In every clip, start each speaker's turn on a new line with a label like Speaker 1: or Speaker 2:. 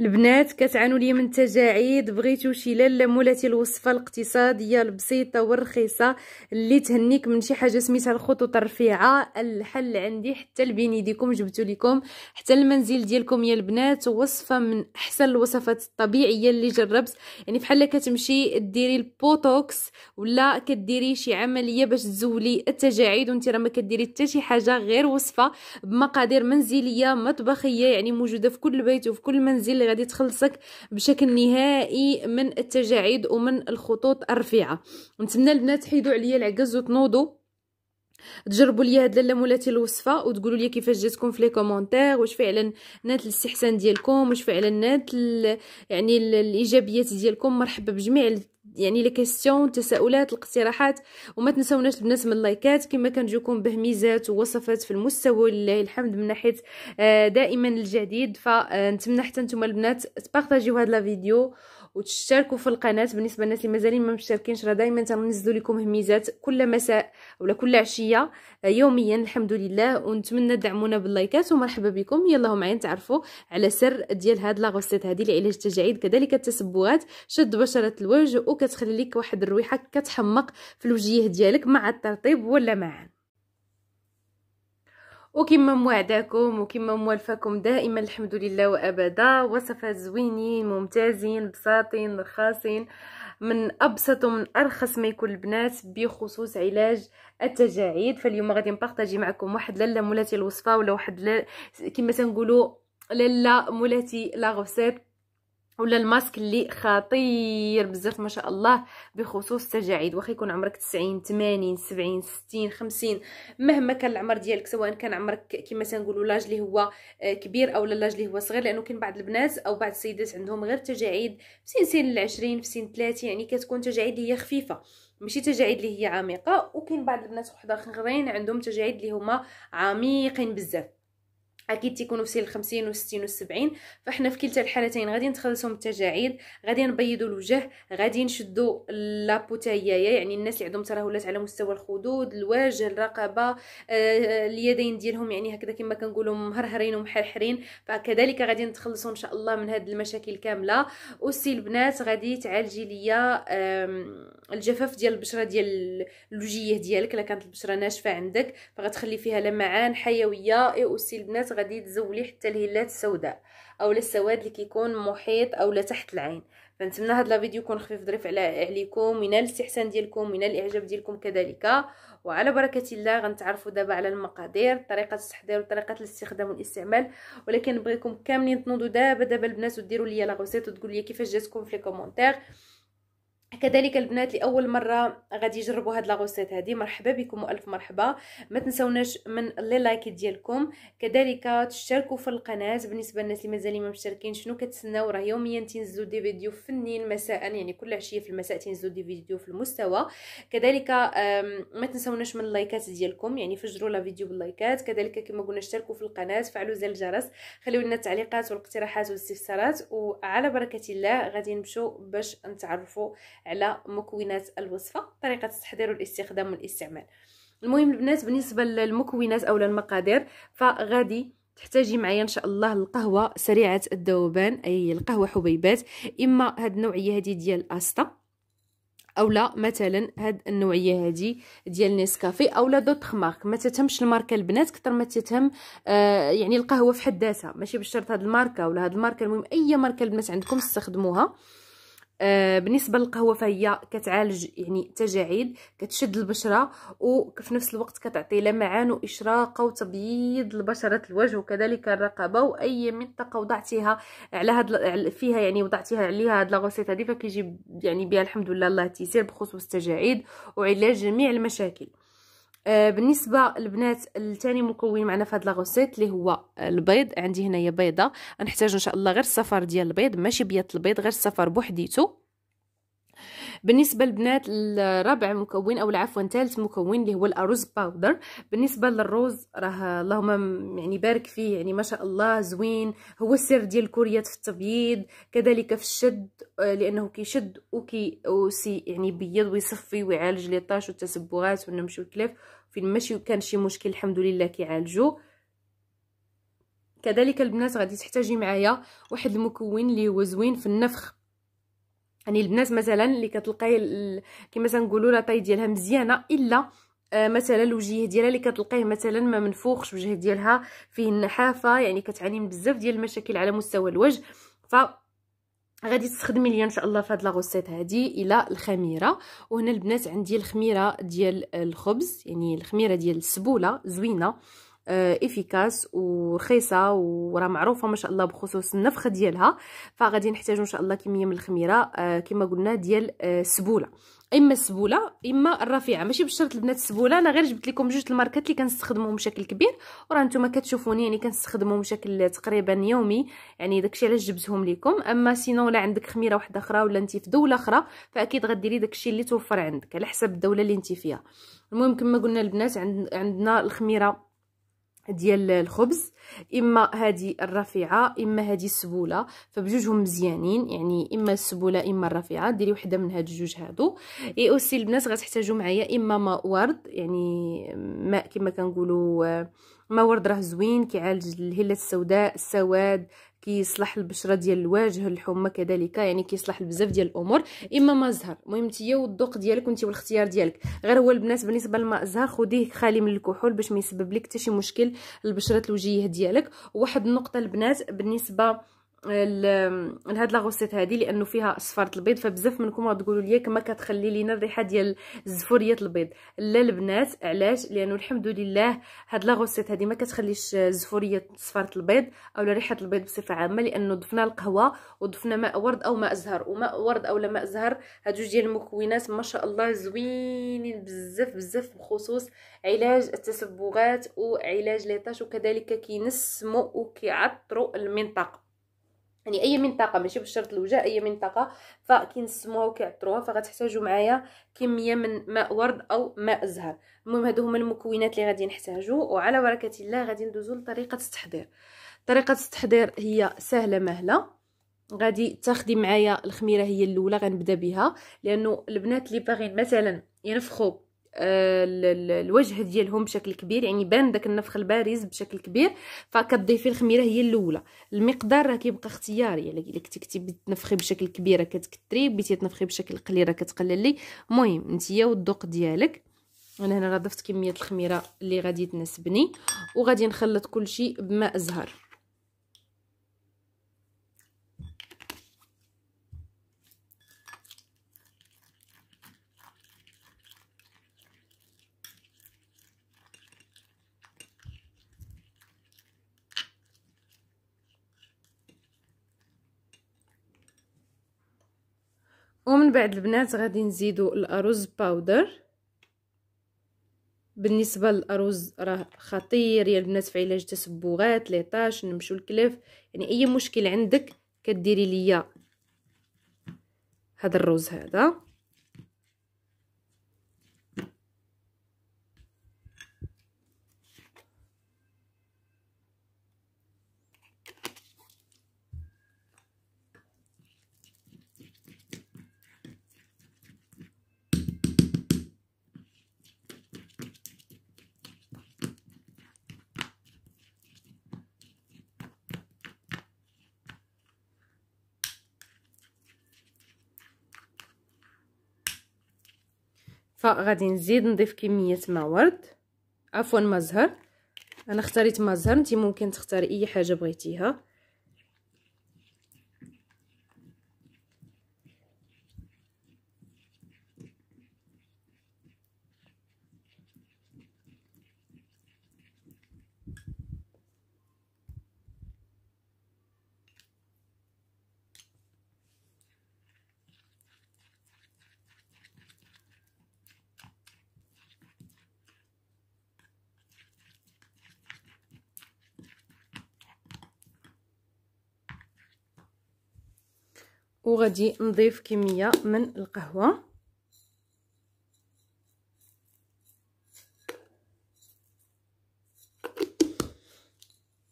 Speaker 1: البنات كتعانوا لي من التجاعيد بغيتو شي لاله مولاتي الوصفه الاقتصاديه البسيطه والرخيصه اللي تهنيك من شي حاجه سميتها الخطوط الرفيعه الحل عندي حتى لبين ديكم جبتو لكم حتى المنزل ديالكم يا البنات وصفه من احسن الوصفات الطبيعيه اللي جربت يعني بحال كتمشي ديري البوتوكس ولا كديري شي عمليه باش تزولي التجاعيد وانت راه ما كديري حتى شي حاجه غير وصفه بمقادير منزليه مطبخيه يعني موجوده في كل بيت وفي كل منزل اللي غادي تخلصك بشكل نهائي من التجاعيد ومن الخطوط الرفيعه نتمنى البنات تحيدوا عليا العكز وتنوضوا تجربوا لي هاد مولاتي الوصفه وتقولوا لي كيفاش جاتكم في لي كومونتير واش فعلا نات الاستحسان ديالكم واش فعلا نات يعني الايجابيات ديالكم مرحبا بجميع يعني لي كيسيون التساؤلات الاقتراحات وما تنساوناش البنات من اللايكات كما كنجيكم بهميزات ووصفات في المستوى لله الحمد من ناحيه آه، دائما الجديد فنتمنى حتى نتوما البنات تبارطاجيو هاد لا فيديو وتشتركوا في القناه بالنسبه للناس اللي مازالين ما مشتركينش راه دائما تنزلوا لكم هميزات كل مساء ولا كل عشيه آه، يوميا الحمد لله ونتمنى تدعمونا باللايكات ومرحبا بكم يلا معايا تعرفوا على سر ديال هاد غوسيت هذه لعلاج التجاعيد كذلك التسبغات شد بشره الوجه وكتخلي لك واحد الرويحه كتحمق في الوجيه ديالك مع الترطيب ولا معان وكما موعداكم وكما موالفاكم دائما الحمد لله وابدا وصفات زوينين ممتازين بساطين رخاصين من ابسط ومن ارخص ما يكون البنات بخصوص علاج التجاعيد فاليوم غادي نبارطاجي معكم واحد لاله مولاتي الوصفه ولا واحد ل... كما تنقولوا لاله مولاتي لا ولا الماسك اللي خطير بزاف ما شاء الله بخصوص التجاعيد واخا يكون عمرك 90 80 70 60 50 مهما كان العمر ديالك سواء كان عمرك كما تنقولوا لاج اللي هو آه، كبير او لاج اللي هو صغير لانه كاين بعض البنات او بعض السيدات عندهم غير تجاعيد في سن سن ال 20 في سن 30 يعني كتكون تجاعيد هي خفيفه ماشي تجاعيد اللي هي عميقه وكاين بعض البنات وحده اخرين عندهم تجاعيد اللي هما عميقين بزاف اكيد تيكونوا في سن 50 و60 و70 فاحنا في كلتا الحالتين غادي نتخلصوا من التجاعيد غادي نبيضوا الوجه غادي نشدوا لابو يعني الناس اللي عندهم ترهلات على مستوى الخدود الوجه الرقبه آه اليدين ديالهم يعني هكذا كما كنقولوا مهرهرين ومحرحرين فكذلك غادي نتخلصوا ان شاء الله من هذه المشاكل كامله وسي البنات غادي تعالجي ليا الجفاف ديال البشره ديال الوجيه ديالك الا كانت البشره ناشفه عندك فغتخلي فيها لمعان حيويه وسي البنات غادي تزولي حتى الهلات السوداء اولا السواد اللي كيكون محيط اولا تحت العين فنتمنى لا فيديو يكون خفيف ظريف على عليكم من الاستحسان ديالكم من الاعجاب ديالكم كذلك وعلى بركه الله غنتعرفوا دابا على المقادير طريقه التحضير وطريقه الاستخدام والاستعمال ولكن بغيكم كاملين تنوضوا دابا دابا البنات وديروا لي لا غوسيت وتقول لي كيفاش جاتكم في لي كومونتير كذلك البنات لاول مره غادي يجربوا هاد لاغوسيت هادي مرحبا بكم والف مرحبا ما تنساوناش من لي لايك ديالكم كذلك تشتركوا في القناه بالنسبه للناس اللي مازال ما مشتركين شنو كتسناو راه يوميا تنزلوا دي فيديو فنين مساء يعني كل عشيه في المساء تنزلوا دي فيديو في المستوى كذلك ما تنساوناش من اللايكات ديالكم يعني فجروا لا فيديو باللايكات كذلك كما قلنا اشتركوا في القناه فعلوا زر الجرس خليو لنا التعليقات والاقتراحات والاستفسارات وعلى بركه الله غادي نمشيو باش نتعرفوا على مكونات الوصفه طريقه التحضير والاستخدام والاستعمال المهم البنات بالنسبه للمكونات او المقادير فغادي تحتاجي معايا ان شاء الله القهوه سريعه الذوبان اي القهوه حبيبات اما هاد النوعيه هادي ديال استا اولا مثلا هاد النوعيه هادي ديال نيسكافي اولا دوطخ مارك ما تتهمش الماركه البنات كثر ما تتهم آه يعني القهوه في حد ذاتها ماشي بالشرط هاد الماركه ولا هاد الماركه المهم اي ماركه البنات عندكم استخدموها آه، بالنسبه للقهوه فهي كتعالج يعني التجاعيد كتشد البشره وفي نفس الوقت كتعطي لمعان واشراقه وتبييض لبشره الوجه وكذلك الرقبه واي منطقه وضعتيها على هاد فيها يعني وضعتيها عليها هاد لاغوسيت هادي فكيجي يعني بها الحمد لله الله تيسير بخصوص التجاعيد وعلاج جميع المشاكل آه، بالنسبه البنات الثاني مكون معنا في هاد لاغوسيت اللي هو البيض عندي هنايا بيضه نحتاج ان شاء الله غير الصفر ديال البيض ماشي بيض البيض غير الصفر بوحديتو بالنسبه البنات الرابع مكون او العفوا ثالث مكون اللي هو الارز باودر بالنسبه للروز راه اللهم يعني بارك فيه يعني ما شاء الله زوين هو السر ديال كوريات في التبييض كذلك في الشد آه، لانه كيشد وكي وسي يعني بيض ويصفي ويعالج ليطاش والتسبغات والنمش والكلاف فين ماشي كان شي مشكل الحمد لله كيعالجو كذلك البنات غادي تحتاجي معايا واحد المكون اللي هو زوين في النفخ يعني البنات مثلا اللي كتلقاي كما تنقولوا لا طاي ديالها مزيانه الا آه، مثلا الوجه ديالها اللي كتلقيه مثلا ما منفوخش وجه ديالها فيه النحافه يعني كتعاني من بزاف ديال المشاكل على مستوى الوجه ف غادي تستخدمي ليا ان شاء الله فهاد لا غوسيت هادي الى الخميره وهنا البنات عندي الخميره ديال الخبز يعني الخميره ديال السبوله زوينه آه، افيكاس ورخيصه وراه معروفه ما شاء الله بخصوص النفخه ديالها فغادي نحتاجو ان شاء الله كميه من الخميره آه، كما قلنا ديال آه، السبوله اما السبوله اما الرفيعه ماشي بالشرط البنات السبوله انا غير جبت لكم جوج الماركات اللي كنستخدمهم بشكل كبير وراه نتوما كتشوفوني يعني كنستخدمهم بشكل تقريبا يومي يعني داكشي علاش جبتهم لكم اما سينو ولا عندك خميره واحده اخرى ولا انت في دوله اخرى فاكيد غديري داكشي اللي توفر عندك على حسب الدوله اللي انت فيها المهم كما قلنا البنات عندنا الخميره ديال الخبز اما هذه الرفيعه اما هذه السبوله فبجوجهم مزيانين يعني اما السبوله اما الرفيعه ديري وحده من هاد الجوج هادو اي اوسي البنات غتحتاجوا معايا اما ماء ورد يعني ماء كما كنقولوا آه، ما ورد راه زوين كيعالج الهله السوداء السواد كيصلح البشره ديال الوجه الحمى كذلك يعني كيصلح بزاف ديال الامور اما ما زهر المهم نتيا والذوق ديالك وانت والاختيار ديالك غير هو البنات بالنسبه للماء زهر خديه خالي من الكحول باش ما يسبب لك حتى شي مشكل البشره الوجيه ديالك واحد النقطه البنات بالنسبه لهاد لا غوسيت هادي لانه فيها صفاره البيض فبزاف منكم غتقولوا لي كما كتخلي لينا الريحه ديال الزفوريه البيض لا البنات علاش لانه الحمد لله هاد لا غوسيت هذه ما كتخليش الزفوريه صفاره البيض اولا ريحه البيض بصفه عامه لانه ضفنا القهوه وضفنا ماء ورد او ماء زهر وماء ورد اولا ماء زهر هاد جوج ديال المكونات ما شاء الله زوينين بزاف بزاف بخصوص علاج التسبغات وعلاج ليطاش وكذلك كينسمو وكيعطروا المنطقه يعني اي منطقه ماشي بالشرط الوجه اي منطقه فكينسموها وكيعطروها فغتحتاجوا معايا كميه من ماء ورد او ماء زهر المهم هادو هما المكونات اللي غادي نحتاجو وعلى بركه الله غادي ندوزو لطريقه التحضير طريقه التحضير هي سهله مهله غادي تاخدي معايا الخميره هي الاولى غنبدا بها لانه البنات اللي باغيين مثلا ينفخوا آه، الوجه ديالهم بشكل كبير يعني بان داك النفخ البارز بشكل كبير فكتضيفي الخميره هي الاولى المقدار راه كيبقى اختياري يعني الا كنتي كنتي تنفخي بشكل كبير راه كتكثري بغيتي تنفخي بشكل قليل راه كتقللي المهم نتيا والذوق ديالك انا هنا راه ضفت كميه الخميره اللي غادي تناسبني وغادي نخلط كلشي بماء زهر ومن بعد البنات غادي نزيدو الارز باودر بالنسبه للارز راه خطير يا البنات في علاج تسبغات ليطاش نمشو الكلف يعني اي مشكل عندك كديري ليا هذا الرز هذا فغادي نزيد نضيف كميه ما ورد عفوا ما زهر انا اختاريت ما زهر انت ممكن تختاري اي حاجه بغيتيها وغادي نضيف كميه من القهوه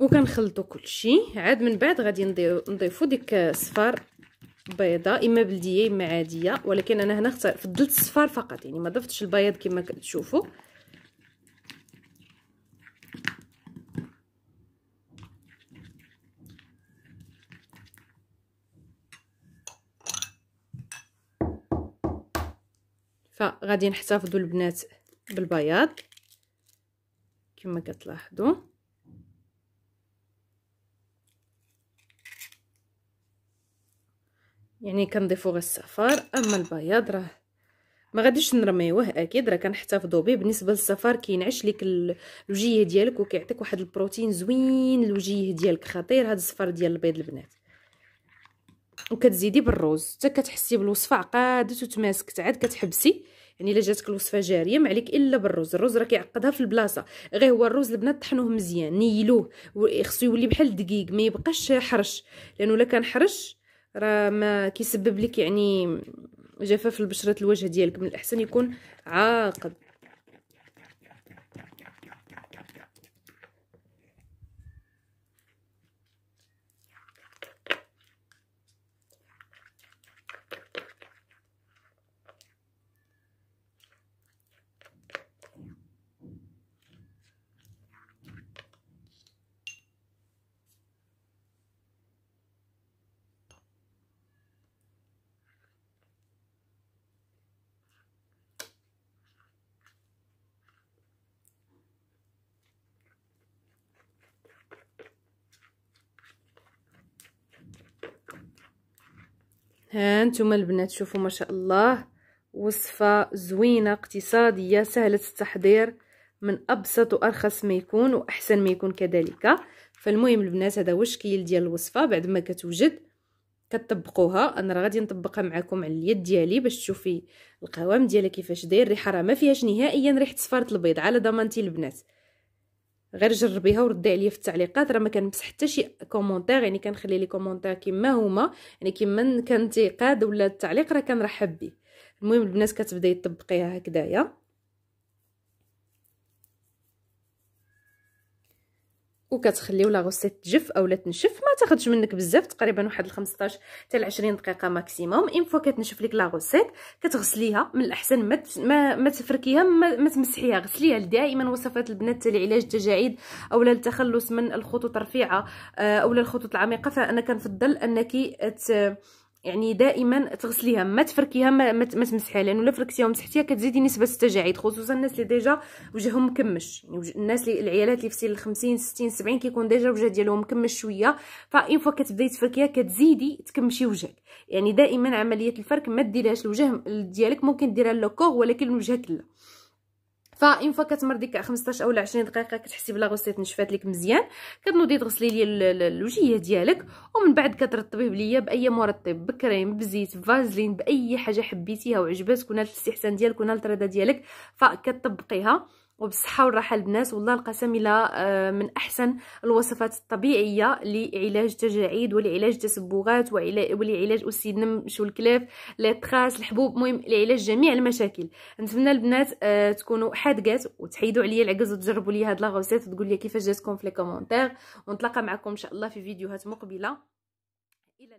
Speaker 1: وكنخلطوا كلشي عاد من بعد غادي نضيفوا ديك صفار بيضاء اما بلديه اما عاديه ولكن انا هنا فضلت الصفار فقط يعني ما ضفتش البيض كما كتشوفوا فغادي نحتفظوا البنات بالبياض كما كتلاحظوا يعني كنضيفوا غير الصفار اما البياض راه ما غاديش نرميوه اكيد راه كنحتفظوا به بالنسبه للصفار كينعش لك الوجيه ديالك وكيعطيك واحد البروتين زوين الوجيه ديالك خطير هذا الصفار ديال البيض البنات وكتزيدي بالروز حتى كتحسي بالوصفه عقادت وتماسكت عاد كتحبسي يعني الا جاتك الوصفه جاريه ما عليك الا بالروز الروز راه كيعقدها في البلاصه غير هو الروز البنات طحنوه مزيان نيلوه خصو يولي بحال الدقيق ما يبقاش حرش لانه الا كان حرش راه ما كيسبب لك يعني جفاف البشره الوجه ديالك من الاحسن يكون عاقد ها نتوما البنات شوفوا ما شاء الله وصفه زوينه اقتصاديه سهله التحضير من ابسط وارخص ما يكون واحسن ما يكون كذلك فالمهم البنات هذا هو الشكل ديال الوصفه بعد ما كتوجد كتطبقوها انا راه غادي نطبقها معكم على اليد ديالي باش تشوفي القوام ديالها كيفاش داير الريحه راه ما فيهاش نهائيا ريحه صفاره البيض على ضمانتي البنات غير جربيها وردي عليا في التعليقات راه ما كنمسح حتى شي كومونتير يعني كنخلي لي كومونتير كما هما يعني كما كان تيقاد ولا التعليق راه كنرحب به المهم البنات كتبداي تطبقيها هكدايا وكتخليو لا غوسيت تجف اولا تنشف ما تاخذش منك بزاف تقريبا واحد 15 حتى ل 20 دقيقه ماكسيموم ان فوا كتنشف لك لا غوسيت كتغسليها من الاحسن ما ما, ما تفركيها ما, ما تمسحيها غسليها دائما وصفات البنات لعلاج التجاعيد اولا التخلص من الخطوط الرفيعه آه، اولا الخطوط العميقه فانا كنفضل انك ت... يعني دائما تغسليها ما تفركيها ما, تمسحيها لانه الا فركتيها ومسحتيها كتزيدي نسبه التجاعيد خصوصا الناس اللي ديجا وجههم مكمش يعني الناس اللي العيالات اللي في سن 50 60 70 كيكون ديجا الوجه ديالهم مكمش شويه فاين فوا كتبداي تفركيها كتزيدي تكمشي وجهك يعني دائما عمليه الفرك ما ديرهاش الوجه ديالك ممكن ديرها لوكور ولكن وجهك لا فان فوا كتمر ديك 15 اولا 20 دقيقه كتحسي بلا غوسيت نشفات لك مزيان كتنوضي تغسلي لي الوجيه ديالك ومن بعد كترطبيه ليا باي مرطب بكريم بزيت فازلين باي حاجه حبيتيها وعجباتك ونال الاستحسان ديالك ونال الرضا ديالك فكتطبقيها وبالصحه والراحه البنات والله القسم إلى آه، من احسن الوصفات الطبيعيه لعلاج تجاعيد ولعلاج تسبغات ولعلاج أسيد النم الكلاف لا الحبوب مهم لعلاج جميع المشاكل نتمنى البنات آه، تكونوا حادقات وتحيدوا عليا العجز وتجربوا لي هاد لاغوسيت وتقول لي كيفاش جاتكم في لي كومونتير ونتلاقى معكم ان شاء الله في فيديوهات مقبله الى